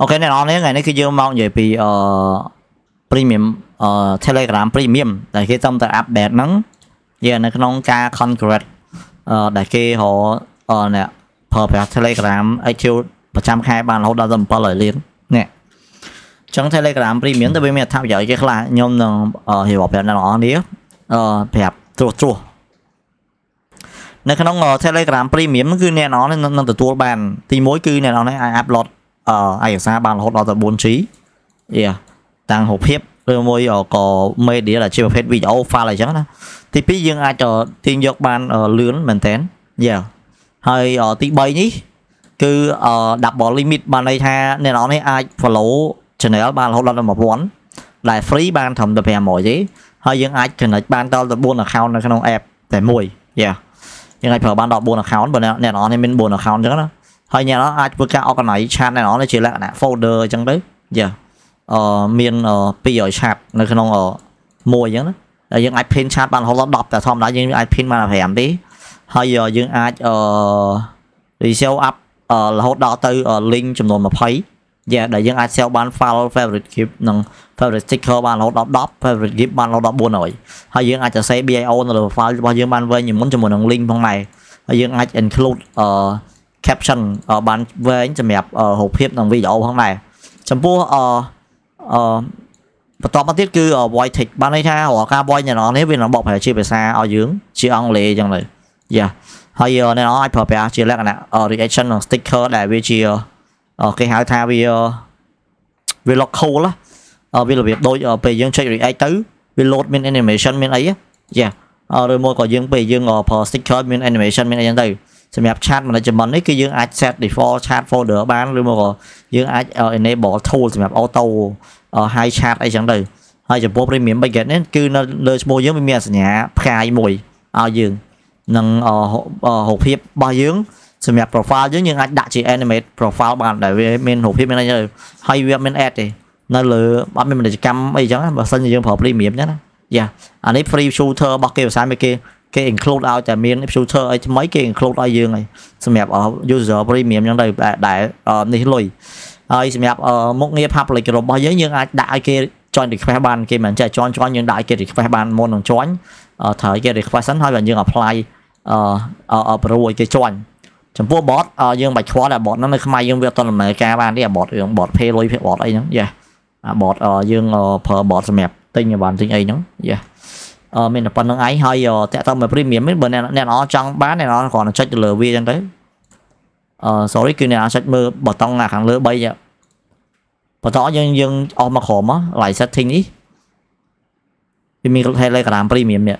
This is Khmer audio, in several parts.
អូខេអ្នកនរនេះថ្ងៃនេះគឺយើងមកនិយាយពីអឺ premium អឺ Telegram premium ដែលគេតាមតែ update ហ្នឹងយើងនៅក្នុងការ concrete អឺដែលគេហៅអឺអ្នកប្រើប្រាស់ Telegram active ប្រចាំខែបានរហូតដល់700លាននេះចឹង Telegram Premium ទៅវាមានអត្ថប្រយោជន៍ជាខ្លះខ្ញុំនឹងរៀបរាប់ប្រាប់អ្នកនរអនេះអឺប្រាប់ត្រួសត្រាសនៅក្នុង Telegram Premium គឺអ្នកនរនឹងទទួលបានទី1គឺអ្នកនរអាច upload ឯកសារបានរហូតដល់ទៅ 4G យ៉ាតាំងរូបភាពឬមួយក៏ media ដែលជាប្រភេទ video file អញ្ចឹងណាទី2យើងអាចទាញយកបានលឿនមែនតើយ៉ាហើយទី3នេះគឺ double limit បានន័យថាអ្នកនរនេះអាច follow channel បានរហូតដល់1000ដែល free បានត្រឹមតែ500ទេហើយយើងអាច connect បានដល់ទៅ4 account នៅក្នុង app តែមួយយ៉ាយើងអាចប្រើបានដល់4 account បើអ្នកនរនេះមាន4 account អញ្ចឹងណាហើយអ្នកនរអាចធ្វើការ organize chat អ្នកនរនេះជាលក្ខណៈ folder អញ្ចឹងទៅយ៉ាអឺមាន200 chat នៅក្នុងមួយអញ្ចឹងណាហើយយើងអាច pin chat បានរហូតដល់10តែធម្មតាយើងអាច pin បាន5ទេហើយយើងអាចអឺ show up រហូតដល់ទៅ link ចំនួន20យ៉ាដែលយើងអាច save បាន file favorite clip និង favorite sticker បានរហូតដល់10 favorite clip បានរហូតដល់400ហើយយើងអាចសរសេរ bio នៅលើ file របស់យើងបានវិញមុនជាមួយនឹង link ផងដែរហើយយើងអាច include អឺ caption បានវែងសម្រាប់រូបភាពនិងវីដេអូផងដែរចំពោះអអបន្ទាប់មកទៀតគឺ voice text បានន័យថារាល់ការ voice អ្នកនរនេះវានឹងបកប្រែជាភាសាឲ្យយើងជាអង់គ្លេសអញ្ចឹងទៅយ៉ាហើយអ្នកនរអាចប្រើប្រាស់ជាលក្ខណៈ reaction និង sticker ដែលវាជាគេហៅថាវាវា local វារបៀបដូចពេលយើង check react ទៅវា load មាន animation មានអីយ៉ាឬមួយក៏យើងពេលយើងប្រើ sticker មាន animation មានអីហ្នឹងទៅសម្រាប់ chat management នេះគឺយើងអាច set default chat folder បានឬមកយើងអាច enable tool សម្រាប់ auto high chat អីចឹងទៅហើយចំពោះ premium budget នេះគឺនៅលើឈ្មោះយើងវាមានអសញ្ញាផ្កាយមួយឲ្យយើងនឹងរូបភាពរបស់យើងសម្រាប់ profile យើងយើងអាចដាក់ជា animate profile បានដែលវាមានរូបភាពមានអីទៅហើយវាមាន ad ទេនៅលើអត់មានពាណិជ្ជកម្មអីចឹងបើសិនជាយើងប្រើ premium ចឹងណាយ៉ាអានេះ free shooter របស់គេភាសាមួយគេគេ include ឲ្យតែមាន filter អីថ្មីគេ include ឲ្យយើងហើយសម្រាប់ user premium អញ្ចឹងទៅដែលនេះលុយហើយសម្រាប់មុខងារ public របស់យើងយើងអាចដាក់ឲ្យគេ join request បានគេមិនចេះ join join យើងដាក់ឲ្យគេ request បានមុននឹង join ត្រូវគេ request សិនហើយបើយើង apply អឺ approve ឲ្យគេ join ចំពោះ bot យើងបាច់ខ្វល់តែ bot ហ្នឹងនៅខ្មែរយើងវាអត់ដំណើរការបានទេ bot រឿង bot pay លុយ pay bot អីហ្នឹងយេ bot យើងប្រើ bot សម្រាប់ទិញបានទិញអីហ្នឹងយេមានតែប៉ុណ្្នឹងឯងហើយតាក់ទងមក premium នេះបើអ្នកនរចង់បានអ្នកនរគ្រាន់តែចុចទៅលើវាអញ្ចឹងទៅអឺ sorry គឺអ្នកអាចចុចមើលប៊ូតុងខាងលើ3ចាបន្តយើងយើងអស់មកក្រោមមក live setting នេះវាមាន Telegram premium នេះ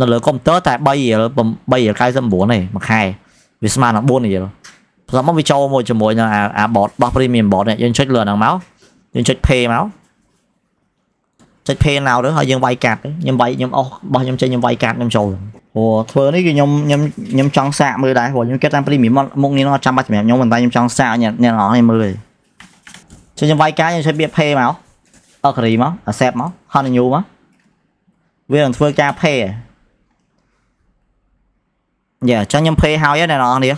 នៅលើកុំព្យូទ័រតែ3រៀល3.99ទេមួយខែវាស្មើនឹង4រៀលបន្ទាប់មកវាចូលមកជាមួយនឹងអា board របស់ premium board នេះយើងចុចលើហ្នឹងមកយើងចុច pay មកច pay now ទៅហើយយើងវាយកាត់ខ្ញុំវាយខ្ញុំអស់របស់ខ្ញុំចេញខ្ញុំវាយកាត់ខ្ញុំចូលព្រោះធ្វើនេះគឺខ្ញុំខ្ញុំខ្ញុំចង់សាកមើលដែរព្រោះខ្ញុំគិតតាម premium មុខនេះអត់ចាំបាច់សម្រាប់ខ្ញុំប៉ុន្តែខ្ញុំចង់សាកអ្នកអ្នកនរឲ្យមើលទេជួយខ្ញុំវាយកាត់ខ្ញុំជួយបៀប pay មកអករីមក accept មក continue មកវានឹងធ្វើការ pay យ៉ាចឹងខ្ញុំ pay ហើយណាអ្នកនរនេះ